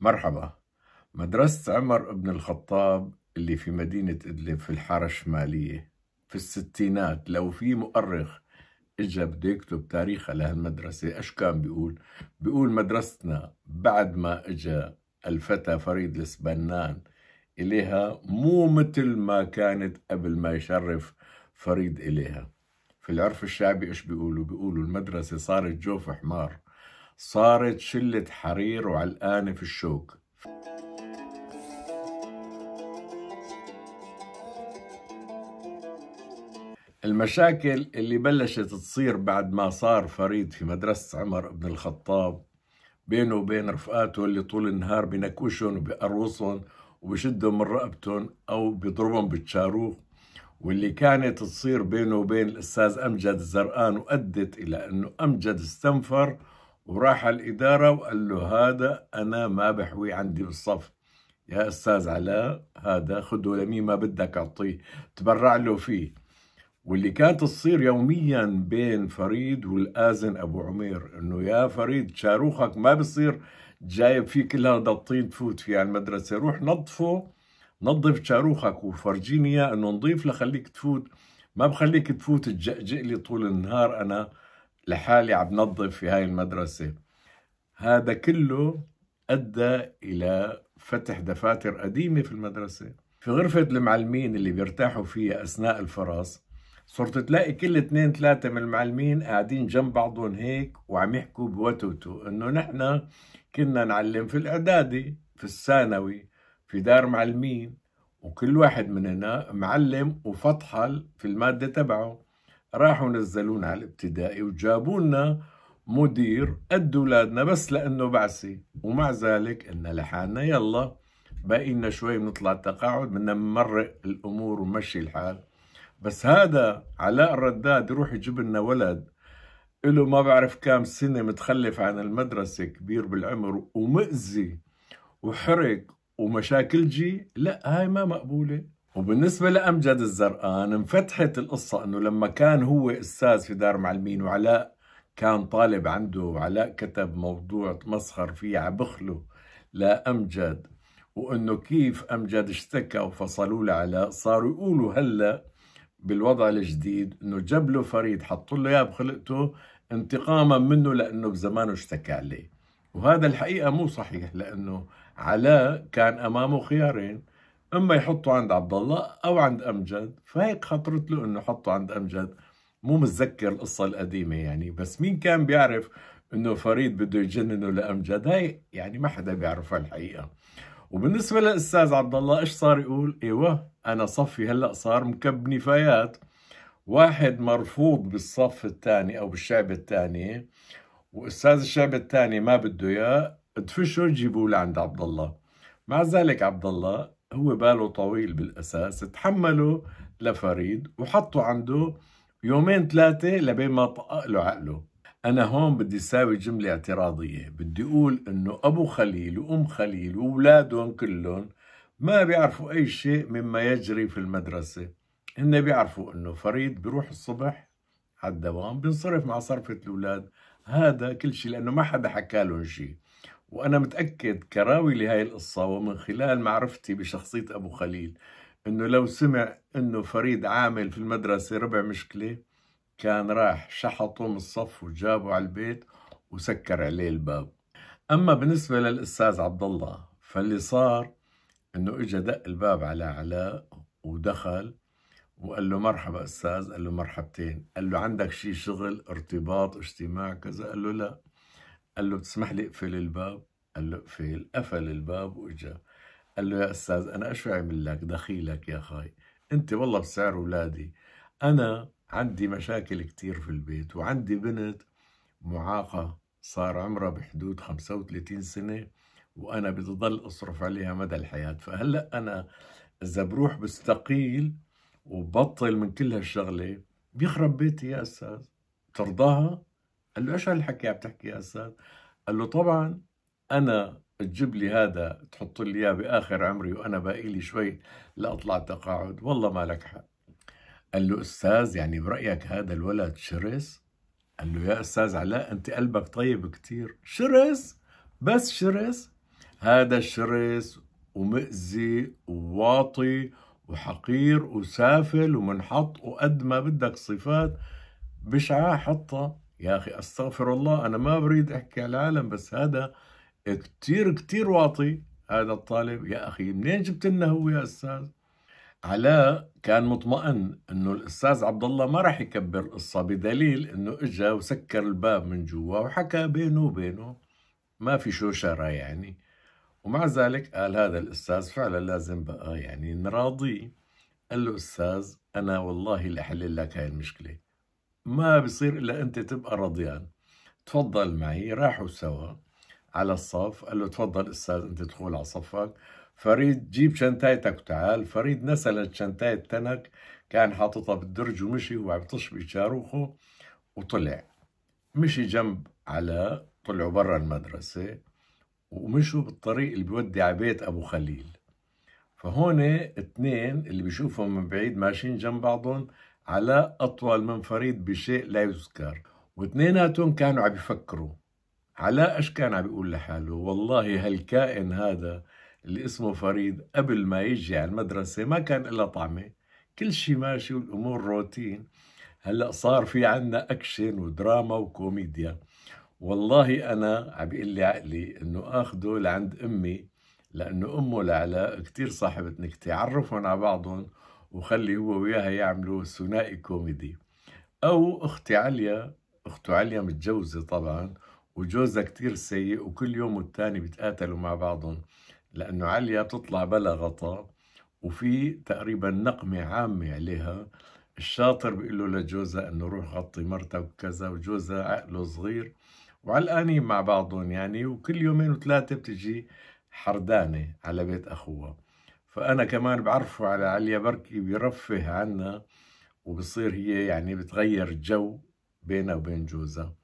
مرحبا مدرسة عمر بن الخطاب اللي في مدينة إدلب في الحارة الشمالية في الستينات لو في مؤرخ إجا بده يكتب تاريخها لهالمدرسة إيش كان بيقول؟ بيقول مدرستنا بعد ما إجا الفتى فريد السبنان إليها مو مثل ما كانت قبل ما يشرف فريد إليها في العرف الشعبي إيش بيقولوا؟ بيقولوا المدرسة صارت جوف حمار صارت شلة حرير وعلقانة في الشوك المشاكل اللي بلشت تصير بعد ما صار فريد في مدرسة عمر بن الخطاب بينه وبين رفقاته اللي طول النهار بنكوشهم وبقروصهم وبشدهم من رقبتهم أو بيضربهم بالشاروخ واللي كانت تصير بينه وبين الأستاذ أمجد الزرقان وأدت إلى أنه أمجد استنفر وراح على الإدارة وقال له هذا أنا ما بحوي عندي بالصف يا أستاذ علاء هذا خده لمين ما بدك أعطيه تبرع له فيه واللي كانت تصير يوميا بين فريد والآذن أبو عمير إنه يا فريد شاروخك ما بصير جايب فيه كل هذا الطين تفوت فيه على المدرسة روح نظفه نظف شاروخك وفرجيني إياه إنه نظيف لخليك تفوت ما بخليك تفوت لي طول النهار أنا لحالي عم نظف في هاي المدرسة هذا كله أدى إلى فتح دفاتر قديمة في المدرسة في غرفة المعلمين اللي بيرتاحوا فيها أثناء الفراس صرت تلاقي كل اثنين ثلاثة من المعلمين قاعدين جنب بعضهم هيك وعم يحكوا بوتوتو انه نحن كنا نعلم في الاعدادي في الثانوي في دار معلمين وكل واحد مننا معلم وفطحل في المادة تبعه راحوا نزلونا على الابتدائي وجابوا لنا مدير قد اولادنا بس لانه بعثي ومع ذلك قلنا لحالنا يلا باقي لنا شوي بنطلع التقاعد بدنا نمرق الامور ومشي الحال بس هذا علاء الرداد يروح يجيب لنا ولد له ما بعرف كم سنة متخلف عن المدرسة كبير بالعمر ومؤذي وحرق ومشاكل جي لا هاي ما مقبولة وبالنسبة لأمجد الزرقان انفتحت القصة أنه لما كان هو أستاذ في دار معلمين وعلاء كان طالب عنده وعلاء كتب موضوع تمسخر فيه عبخله لأمجد وأنه كيف أمجد اشتكى وفصلوا له علاء صاروا يقولوا هلأ بالوضع الجديد أنه جاب له فريد حطوا له إياه بخلقته انتقاما منه لأنه بزمانه اشتكى عليه وهذا الحقيقة مو صحيح لأنه علاء كان أمامه خيارين اما يحطوا عند عبد الله او عند امجد فهيك خطرت له انه حطوا عند امجد مو متذكر القصه القديمه يعني بس مين كان بيعرف انه فريد بده يجننه لامجد هاي يعني ما حدا بيعرفها الحقيقه وبالنسبه للاستاذ عبد الله ايش صار يقول ايوه انا صفي هلا صار مكب نفايات واحد مرفوض بالصف الثاني او بالشعب الثاني واستاذ الشعب الثاني ما بده اياه ادفشوا جيبوه لعند عبد الله مع ذلك عبد الله هو باله طويل بالأساس تحمله لفريد وحطه عنده يومين ثلاثة لبين ما طقق له عقله أنا هون بدي ساوي جملة اعتراضية بدي أقول إنه أبو خليل وأم خليل وأولادهم كلهم ما بيعرفوا أي شيء مما يجري في المدرسة هن بيعرفوا إنه فريد بيروح الصبح على الدوام بينصرف مع صرفة الأولاد هذا كل شيء لأنه ما حدا حكى لهم شيء وأنا متأكد كراوي لهذه القصة ومن خلال معرفتي بشخصية أبو خليل أنه لو سمع أنه فريد عامل في المدرسة ربع مشكلة كان راح شحطه من الصف وجابه على البيت وسكر عليه الباب أما بالنسبة للأستاذ عبد الله فاللي صار أنه إجا دق الباب على علاء ودخل وقال له مرحبا أستاذ قال له مرحبتين قال له عندك شي شغل ارتباط اجتماع كذا قال له لا قال له بتسمح لي اقفل الباب قال له اقفل قفل الباب واجا قال له يا استاذ انا شو اعمل لك دخيلك يا خاي انت والله بسعر اولادي انا عندي مشاكل كثير في البيت وعندي بنت معاقة صار عمرها بحدود 35 سنة وأنا بدي ضل أصرف عليها مدى الحياة فهلأ أنا إذا بروح بستقيل وبطل من كل هالشغلة بيخرب بيتي يا أستاذ ترضاها؟ قال له ايش هالحكي عم تحكي يا استاذ؟ قال له طبعا انا تجيب لي هذا تحط لي اياه باخر عمري وانا باقي لي شوي لاطلع تقاعد والله ما لك حق قال له استاذ يعني برايك هذا الولد شرس؟ قال له يا استاذ علاء انت قلبك طيب كثير شرس بس شرس هذا شرس ومؤذي وواطي وحقير وسافل ومنحط وقد ما بدك صفات بشعة حطها يا أخي أستغفر الله أنا ما بريد أحكي على العالم بس هذا كتير كتير واطي هذا الطالب يا أخي منين جبت لنا هو يا أستاذ علاء كان مطمئن انه الاستاذ عبد الله ما راح يكبر القصه بدليل انه اجا وسكر الباب من جوا وحكى بينه وبينه ما في شوشره يعني ومع ذلك قال هذا الاستاذ فعلا لازم بقى يعني نراضيه قال له استاذ انا والله لحل لك هاي المشكله ما بصير إلا أنت تبقى رضيان تفضل معي راحوا سوا على الصف قال له تفضل أستاذ أنت تدخل على صفك فريد جيب شنتايتك وتعال فريد نسلت شنطة التنك كان حاططها بالدرج ومشي وعم عم يطش بشاروخه وطلع مشي جنب علاء طلعوا برا المدرسة ومشوا بالطريق اللي بيودي على بيت أبو خليل فهون اثنين اللي بيشوفهم من بعيد ماشيين جنب بعضهم علاء أطول من فريد بشيء لا يذكر واثنيناتهم كانوا عم يفكروا علاء ايش كان عم بيقول لحاله والله هالكائن هذا اللي اسمه فريد قبل ما يجي على المدرسة ما كان إلا طعمة كل شيء ماشي والأمور روتين هلأ صار في عنا أكشن ودراما وكوميديا والله أنا عم بيقول لي عقلي إنه آخده لعند أمي لأنه أمه لعلاء كتير صاحبة نكتة عرفهم على بعضهم وخلي هو وياها يعملوا ثنائي كوميدي أو أختي عليا أخته عليا متجوزة طبعا وجوزها كتير سيء وكل يوم والتاني بتقاتلوا مع بعضهم لأنه عليا بتطلع بلا غطاء وفي تقريبا نقمة عامة عليها الشاطر بيقول له لجوزها انه روح غطي مرتك وكذا وجوزها عقله صغير وعلقانين مع بعضهم يعني وكل يومين وثلاثه بتجي حردانه على بيت اخوها فأنا كمان بعرفه على عليا بركي بيرفه عنا وبصير هي يعني بتغير الجو بينها وبين جوزها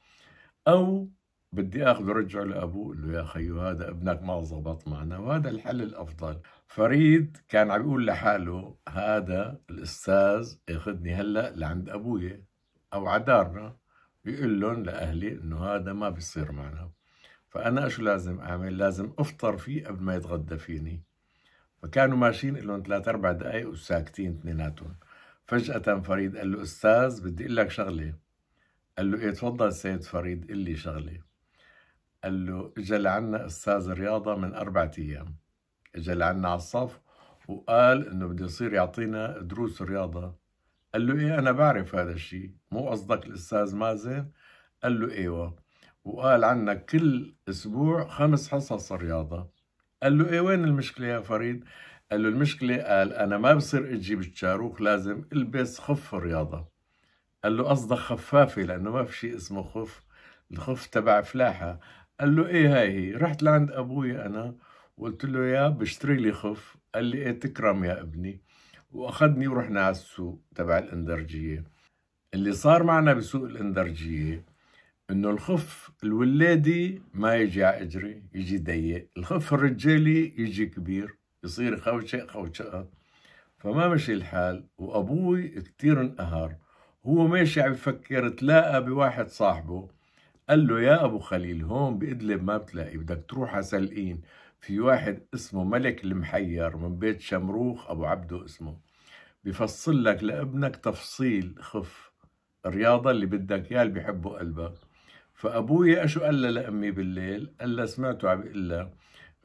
أو بدي اخذه رجع لابوه له يا خيو هذا ابنك ما زبط معنا وهذا الحل الافضل فريد كان عم يقول لحاله هذا الاستاذ ياخذني هلا لعند ابوي او عدارنا بيقول لهم لاهلي انه هذا ما بيصير معنا فانا شو لازم اعمل لازم افطر فيه قبل ما يتغدى فيني فكانوا ماشيين لهم ثلاث اربع دقائق وساكتين اثنيناتهم فجأة فريد قال له أستاذ بدي أقول لك شغلة قال له إيه تفضل سيد فريد قل لي شغلة قال له إجا لعنا أستاذ رياضة من اربع أيام إجا لعنا على الصف وقال إنه بده يصير يعطينا دروس رياضة قال له إيه أنا بعرف هذا الشيء مو قصدك الأستاذ مازن قال له إيوه وقال عنا كل أسبوع خمس حصص رياضة قال له ايه وين المشكله يا فريد قال له المشكله قال انا ما بصير اجيب الشاروخ لازم البس خف رياضه قال له قصدك خفافه لانه ما في شيء اسمه خف الخف تبع فلاحه قال له ايه هاي هي رحت لعند ابوي انا وقلت له يا بشتري لي خف قال لي ايه تكرم يا ابني واخذني ورحنا على السوق تبع الاندرجيه اللي صار معنا بسوق الاندرجيه انه الخف الولادي ما يجي على اجري يجي ضيق الخف الرجالي يجي كبير يصير خوشة خوشة فما مشي الحال وابوي كتير انقهر هو ماشي عم يفكر تلاقى بواحد صاحبه قال له يا ابو خليل هون بادلب ما بتلاقي بدك تروح على سلقين في واحد اسمه ملك المحير من بيت شمروخ ابو عبده اسمه بفصل لك لابنك تفصيل خف الرياضه اللي بدك اياها اللي بيحبه قلبك فابويا شو قال لها لامي بالليل؟ قال لها سمعته عم بيقول لها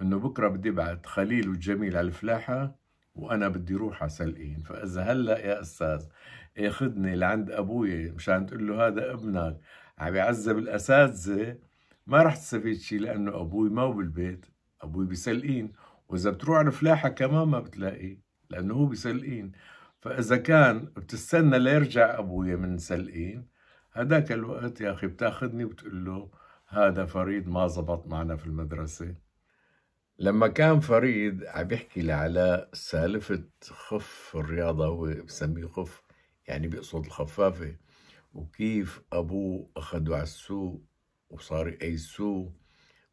انه بكره بدي ابعت خليل وجميل على الفلاحه وانا بدي روح على سلقين فاذا هلا يا استاذ ياخذني لعند ابويا مشان تقول له هذا ابنك عم يعذب الاساتذه ما رح تستفيد شيء لانه ابوي ما هو بالبيت ابوي بسلقين واذا بتروح على الفلاحه كمان ما بتلاقيه لانه هو بسلقين فاذا كان بتستنى ليرجع ابويا من سلقين هذاك الوقت يا أخي بتاخذني وبتقول له هذا فريد ما زبط معنا في المدرسة لما كان فريد عم يحكي لعلاء سالفة خف الرياضة هو بسميه خف يعني بيقصد الخفافة وكيف أبوه أخده على السوق وصار يقيسوه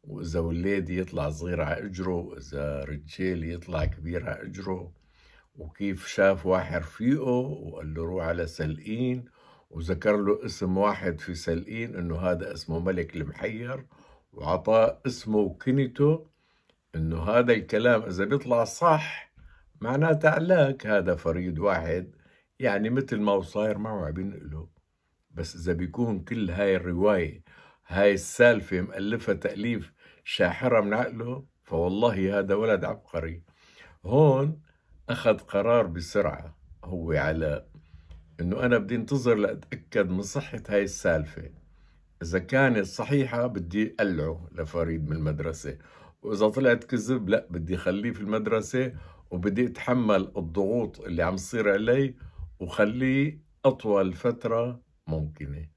وإذا ولاد يطلع صغير على أجره وإذا رجال يطلع كبير على أجره وكيف شاف واحد رفيقه وقال له روح على سلقين وذكر له اسم واحد في سلقين انه هذا اسمه ملك المحير وعطاه اسمه وكنيته انه هذا الكلام اذا بيطلع صح معناته علاك هذا فريد واحد يعني مثل ما هو صاير معه عم ينقله بس اذا بيكون كل هاي الروايه هاي السالفه مؤلفها تاليف شاحره من عقله فوالله هذا ولد عبقري هون اخذ قرار بسرعه هو علاء انه انا بدي انتظر لاتاكد من صحه هاي السالفه اذا كانت صحيحه بدي قلعه لفريد من المدرسه واذا طلعت كذب لا بدي خليه في المدرسه وبدي اتحمل الضغوط اللي عم تصير علي وخليه اطول فتره ممكنه